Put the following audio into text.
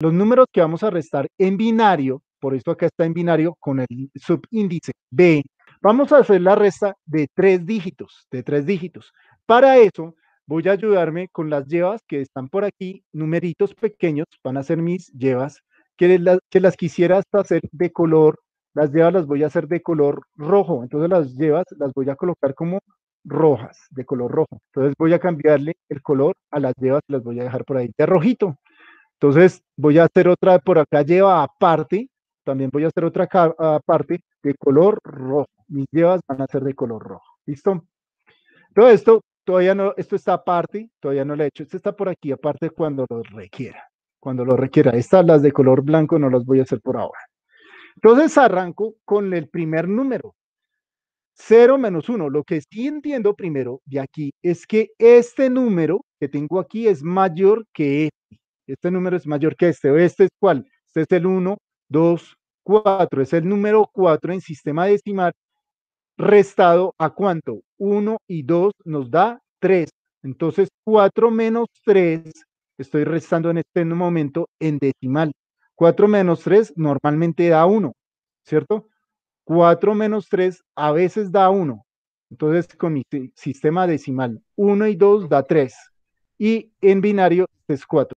Los números que vamos a restar en binario, por esto acá está en binario con el subíndice B, vamos a hacer la resta de tres dígitos, de tres dígitos. Para eso voy a ayudarme con las llevas que están por aquí, numeritos pequeños, van a ser mis llevas, que, las, que las quisiera hasta hacer de color, las llevas las voy a hacer de color rojo, entonces las llevas las voy a colocar como rojas, de color rojo. Entonces voy a cambiarle el color a las llevas, las voy a dejar por ahí de rojito. Entonces, voy a hacer otra por acá, lleva aparte, también voy a hacer otra parte de color rojo. Mis llevas van a ser de color rojo. ¿Listo? Todo esto todavía no, esto está aparte, todavía no lo he hecho. Esto está por aquí, aparte cuando lo requiera. Cuando lo requiera. Estas, las de color blanco, no las voy a hacer por ahora. Entonces arranco con el primer número. 0 menos 1. Lo que sí entiendo primero de aquí es que este número que tengo aquí es mayor que este. Este número es mayor que este. ¿Este es cuál? Este es el 1, 2, 4. Es el número 4 en sistema decimal restado a cuánto? 1 y 2 nos da 3. Entonces, 4 menos 3, estoy restando en este momento en decimal. 4 menos 3 normalmente da 1, ¿cierto? 4 menos 3 a veces da 1. Entonces, con mi sistema decimal, 1 y 2 da 3. Y en binario este es 4.